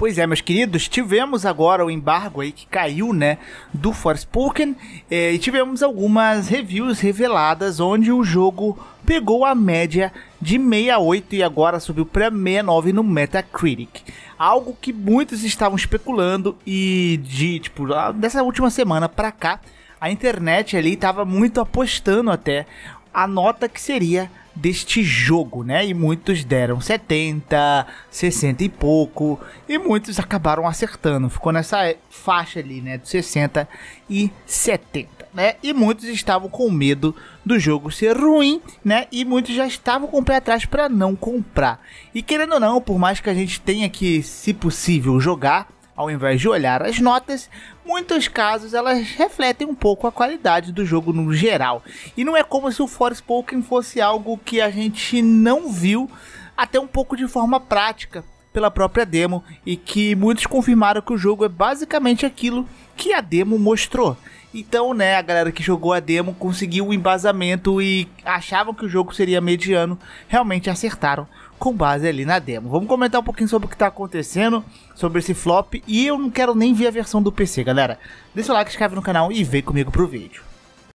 Pois é, meus queridos, tivemos agora o embargo aí que caiu, né, do Forspoken, é, e tivemos algumas reviews reveladas onde o jogo pegou a média de 68 e agora subiu para 69 no Metacritic. Algo que muitos estavam especulando e de, tipo, dessa última semana para cá, a internet ali estava muito apostando até a nota que seria deste jogo, né? E muitos deram 70, 60 e pouco, e muitos acabaram acertando. Ficou nessa é, faixa ali, né, de 60 e 70, né? E muitos estavam com medo do jogo ser ruim, né? E muitos já estavam com o pé atrás para não comprar. E querendo ou não, por mais que a gente tenha que, se possível, jogar ao invés de olhar as notas, muitos casos elas refletem um pouco a qualidade do jogo no geral. E não é como se o Forspoken fosse algo que a gente não viu até um pouco de forma prática pela própria demo e que muitos confirmaram que o jogo é basicamente aquilo que a demo mostrou. Então, né, a galera que jogou a demo conseguiu o um embasamento e achavam que o jogo seria mediano, realmente acertaram com base ali na demo. Vamos comentar um pouquinho sobre o que está acontecendo, sobre esse flop, e eu não quero nem ver a versão do PC, galera. Deixa o like, se inscreve no canal e vem comigo pro vídeo.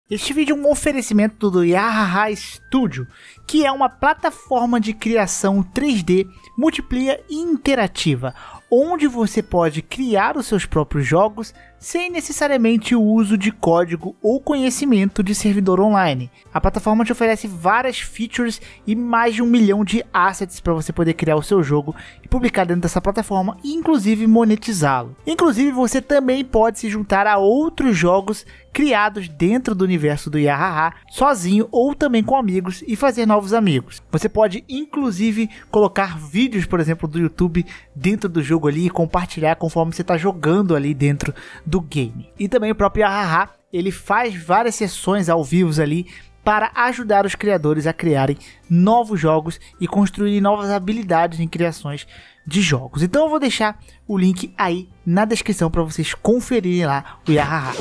Este vídeo é um oferecimento do Yahaha Studio, que é uma plataforma de criação 3D multiplica e interativa, onde você pode criar os seus próprios jogos, sem necessariamente o uso de código ou conhecimento de servidor online. A plataforma te oferece várias features e mais de um milhão de assets para você poder criar o seu jogo e publicar dentro dessa plataforma e inclusive monetizá-lo. Inclusive você também pode se juntar a outros jogos criados dentro do universo do Yahaha, sozinho ou também com amigos e fazer novos amigos. Você pode inclusive colocar vídeos, por exemplo, do YouTube dentro do jogo ali e compartilhar conforme você está jogando ali dentro do game. E também o próprio Ahaha, ele faz várias sessões ao vivo ali para ajudar os criadores a criarem novos jogos e construir novas habilidades em criações de jogos. Então eu vou deixar o link aí na descrição para vocês conferirem lá o Yahaha.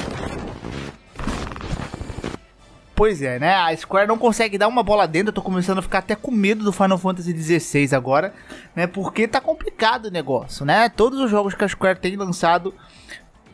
Pois é, né? A Square não consegue dar uma bola dentro. Eu tô começando a ficar até com medo do Final Fantasy XVI agora, né? Porque tá complicado o negócio, né? Todos os jogos que a Square tem lançado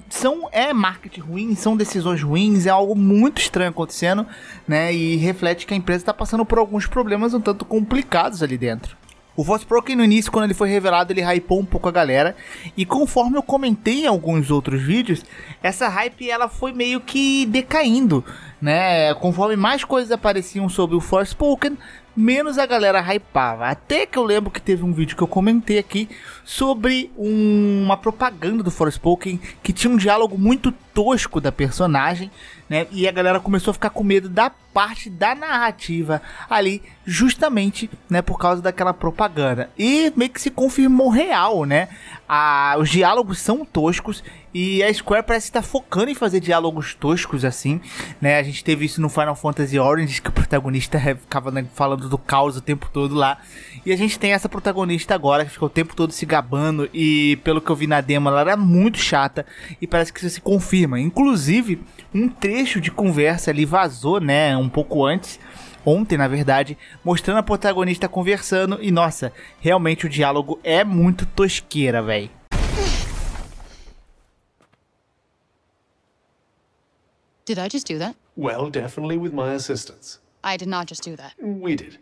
são é marketing ruim, são decisões ruins, é algo muito estranho acontecendo, né? E reflete que a empresa está passando por alguns problemas um tanto complicados ali dentro. O Broken no início, quando ele foi revelado, ele hypou um pouco a galera. E conforme eu comentei em alguns outros vídeos, essa hype ela foi meio que decaindo, né? Conforme mais coisas apareciam sobre o Force Forspoken, menos a galera hypava. Até que eu lembro que teve um vídeo que eu comentei aqui sobre um, uma propaganda do Forspoken que tinha um diálogo muito tosco da personagem, né? E a galera começou a ficar com medo da parte da narrativa ali, justamente, né, por causa daquela propaganda. E meio que se confirmou real, né? A, os diálogos são toscos e a Square parece estar tá focando em fazer diálogos toscos assim, né? A gente teve isso no Final Fantasy Origins que o protagonista ficava né, falando do caos o tempo todo lá. E a gente tem essa protagonista agora que ficou o tempo todo se gabando e pelo que eu vi na demo ela era muito chata e parece que isso se confirma confirma. Inclusive, um trecho de conversa ali vazou, né, um pouco antes, ontem, na verdade, mostrando a protagonista conversando e nossa, realmente o diálogo é muito tosqueira, velho. Did I just do that? Well, definitely with my assistance. I did not just do that. We did.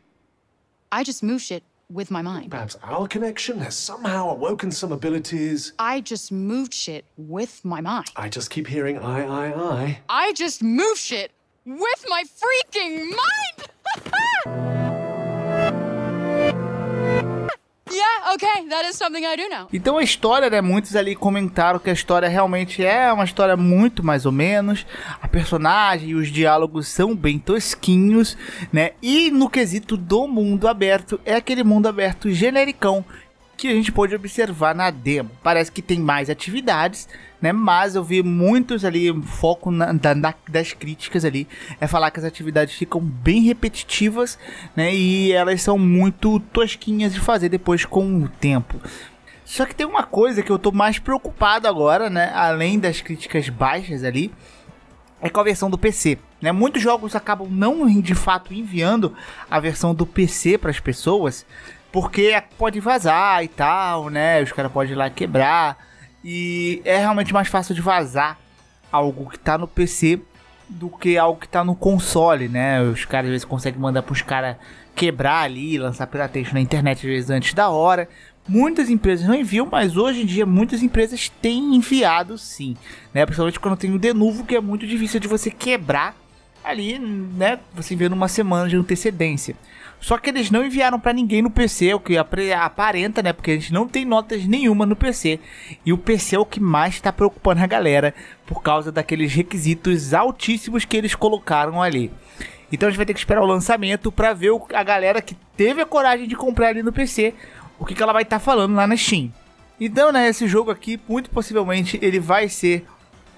I just moved shit with my mind. Perhaps our connection has somehow awoken some abilities. I just moved shit with my mind. I just keep hearing I, I, I. I just move shit with my freaking mind! okay, that is something I do now. Então a história, né? Muitos ali comentaram que a história realmente é uma história muito mais ou menos. A personagem e os diálogos são bem tosquinhos, né? E no quesito do mundo aberto, é aquele mundo aberto genericão que a gente pôde observar na demo. Parece que tem mais atividades, né? Mas eu vi muitos ali, foco na, na, das críticas ali, é falar que as atividades ficam bem repetitivas, né? E elas são muito tosquinhas de fazer depois com o tempo. Só que tem uma coisa que eu tô mais preocupado agora, né? Além das críticas baixas ali, é com a versão do PC. Né? Muitos jogos acabam não de fato enviando a versão do PC para as pessoas, porque é, pode vazar e tal, né? Os caras podem ir lá quebrar. E é realmente mais fácil de vazar algo que tá no PC do que algo que tá no console, né? Os caras às vezes conseguem mandar pros caras quebrar ali, lançar piratation na internet às vezes antes da hora. Muitas empresas não enviam, mas hoje em dia muitas empresas têm enviado sim, né? Principalmente quando tem o denuvo, que é muito difícil de você quebrar ali, né? Você vê numa semana de antecedência. Só que eles não enviaram para ninguém no PC, o que aparenta, né? Porque a gente não tem notas nenhuma no PC. E o PC é o que mais está preocupando a galera por causa daqueles requisitos altíssimos que eles colocaram ali. Então a gente vai ter que esperar o lançamento para ver a galera que teve a coragem de comprar ali no PC, o que, que ela vai estar tá falando lá na Steam. Então, né, esse jogo aqui, muito possivelmente, ele vai ser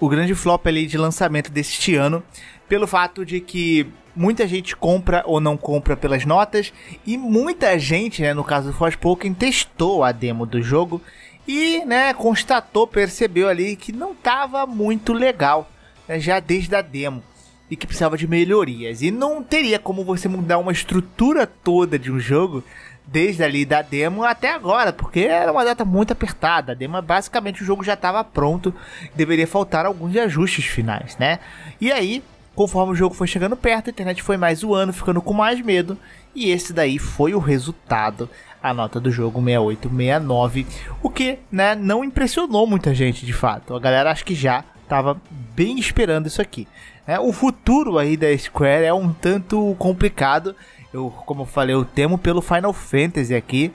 o grande flop ali de lançamento deste ano, pelo fato de que Muita gente compra ou não compra pelas notas. E muita gente, né, no caso do Forspoken, testou a demo do jogo e né, constatou, percebeu ali que não estava muito legal né, já desde a demo e que precisava de melhorias. E não teria como você mudar uma estrutura toda de um jogo desde ali da demo até agora, porque era uma data muito apertada. A demo é basicamente o jogo já estava pronto, deveria faltar alguns ajustes finais, né? E aí Conforme o jogo foi chegando perto, a internet foi mais zoando, ficando com mais medo. E esse daí foi o resultado, a nota do jogo 6869, o que, né, não impressionou muita gente de fato. A galera acho que já estava bem esperando isso aqui. É, o futuro aí da Square é um tanto complicado. Eu, como eu falei, eu temo pelo Final Fantasy aqui,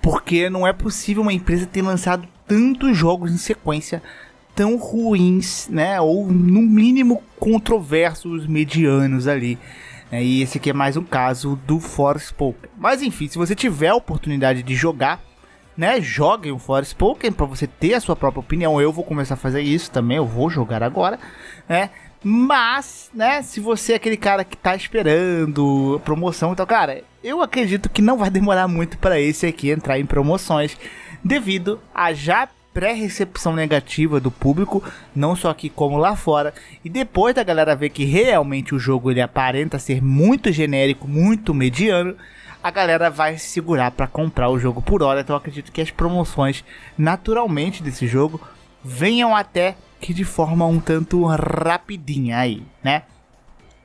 porque não é possível uma empresa ter lançado tantos jogos em sequência tão ruins, né? Ou no mínimo controversos medianos ali. É, e esse aqui é mais um caso do Forspoken. Mas enfim, se você tiver a oportunidade de jogar, né? Jogue o Forspoken para você ter a sua própria opinião. Eu vou começar a fazer isso também, eu vou jogar agora, né? Mas, né, se você é aquele cara que tá esperando promoção, então, cara, eu acredito que não vai demorar muito para esse aqui entrar em promoções, devido a já pré-recepção negativa do público, não só aqui como lá fora. E depois da galera ver que realmente o jogo ele aparenta ser muito genérico, muito mediano, a galera vai se segurar para comprar o jogo por hora. Então acredito que as promoções naturalmente desse jogo venham até que de forma um tanto rapidinha aí, né?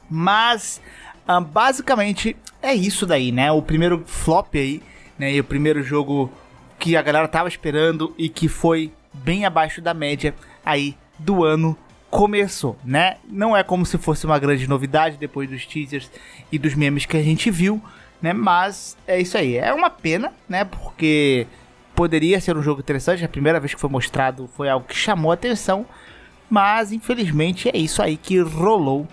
Mas ah, basicamente é isso daí, né? O primeiro flop aí, né? E o primeiro jogo que a galera tava esperando e que foi bem abaixo da média aí do ano começou, né? Não é como se fosse uma grande novidade depois dos teasers e dos memes que a gente viu, né? Mas é isso aí. É uma pena, né? Porque poderia ser um jogo interessante. A primeira vez que foi mostrado foi algo que chamou a atenção, mas infelizmente é isso aí que rolou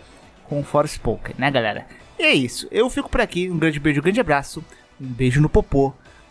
com o Poker né, galera? E é isso. Eu fico por aqui. Um grande beijo, um grande abraço. Um beijo no popô